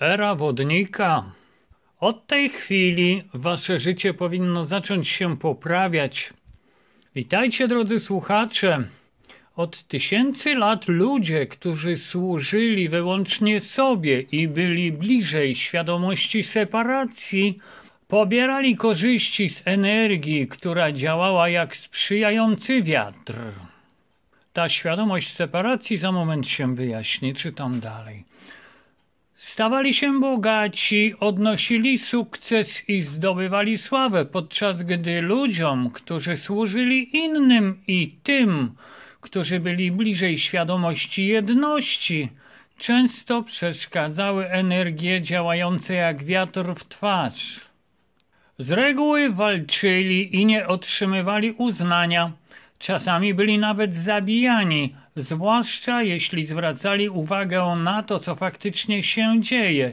Era wodnika. Od tej chwili wasze życie powinno zacząć się poprawiać. Witajcie, drodzy słuchacze. Od tysięcy lat ludzie, którzy służyli wyłącznie sobie i byli bliżej świadomości separacji, pobierali korzyści z energii, która działała jak sprzyjający wiatr. Ta świadomość separacji za moment się wyjaśni, czytam dalej. Stawali się bogaci, odnosili sukces i zdobywali sławę, podczas gdy ludziom, którzy służyli innym i tym, którzy byli bliżej świadomości jedności, często przeszkadzały energie działające jak wiatr w twarz. Z reguły walczyli i nie otrzymywali uznania Czasami byli nawet zabijani, zwłaszcza jeśli zwracali uwagę na to, co faktycznie się dzieje.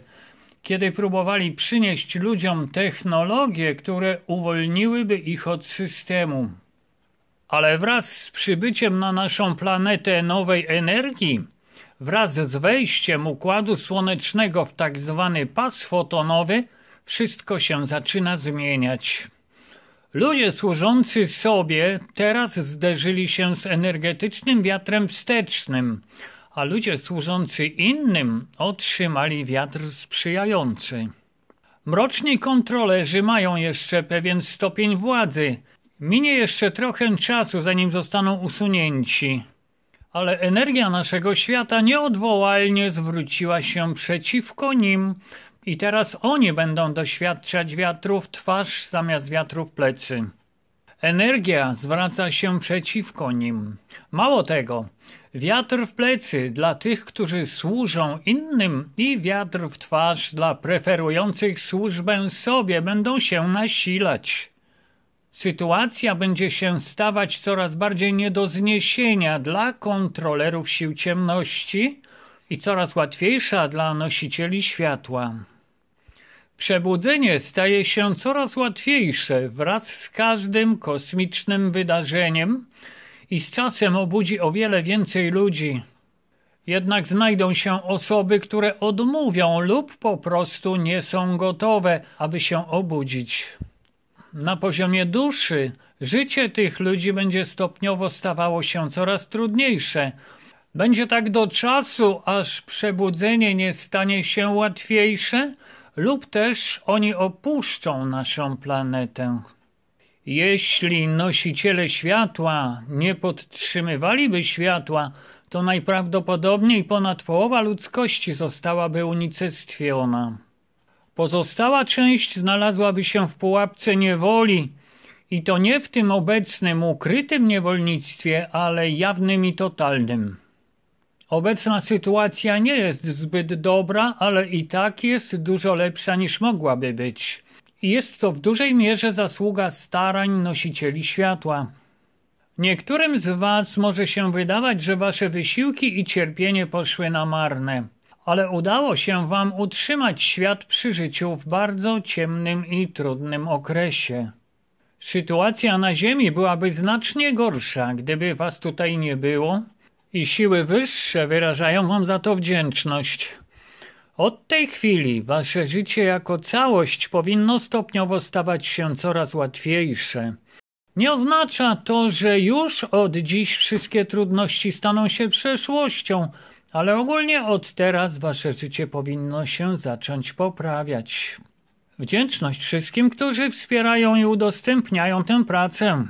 Kiedy próbowali przynieść ludziom technologie, które uwolniłyby ich od systemu. Ale wraz z przybyciem na naszą planetę nowej energii, wraz z wejściem układu słonecznego w tak zwany pas fotonowy, wszystko się zaczyna zmieniać. Ludzie służący sobie teraz zderzyli się z energetycznym wiatrem wstecznym, a ludzie służący innym otrzymali wiatr sprzyjający. Mroczni kontrolerzy mają jeszcze pewien stopień władzy. Minie jeszcze trochę czasu, zanim zostaną usunięci. Ale energia naszego świata nieodwołalnie zwróciła się przeciwko nim, i teraz oni będą doświadczać wiatru w twarz zamiast wiatru w plecy. Energia zwraca się przeciwko nim. Mało tego, wiatr w plecy dla tych, którzy służą innym i wiatr w twarz dla preferujących służbę sobie będą się nasilać. Sytuacja będzie się stawać coraz bardziej nie do zniesienia dla kontrolerów sił ciemności i coraz łatwiejsza dla nosicieli światła. Przebudzenie staje się coraz łatwiejsze wraz z każdym kosmicznym wydarzeniem i z czasem obudzi o wiele więcej ludzi. Jednak znajdą się osoby, które odmówią lub po prostu nie są gotowe, aby się obudzić. Na poziomie duszy życie tych ludzi będzie stopniowo stawało się coraz trudniejsze. Będzie tak do czasu, aż przebudzenie nie stanie się łatwiejsze, lub też oni opuszczą naszą planetę. Jeśli nosiciele światła nie podtrzymywaliby światła, to najprawdopodobniej ponad połowa ludzkości zostałaby unicestwiona. Pozostała część znalazłaby się w pułapce niewoli i to nie w tym obecnym ukrytym niewolnictwie, ale jawnym i totalnym. Obecna sytuacja nie jest zbyt dobra, ale i tak jest dużo lepsza niż mogłaby być. Jest to w dużej mierze zasługa starań nosicieli światła. Niektórym z Was może się wydawać, że Wasze wysiłki i cierpienie poszły na marne, ale udało się Wam utrzymać świat przy życiu w bardzo ciemnym i trudnym okresie. Sytuacja na Ziemi byłaby znacznie gorsza, gdyby Was tutaj nie było, i siły wyższe wyrażają Wam za to wdzięczność. Od tej chwili Wasze życie jako całość powinno stopniowo stawać się coraz łatwiejsze. Nie oznacza to, że już od dziś wszystkie trudności staną się przeszłością, ale ogólnie od teraz Wasze życie powinno się zacząć poprawiać. Wdzięczność wszystkim, którzy wspierają i udostępniają tę pracę.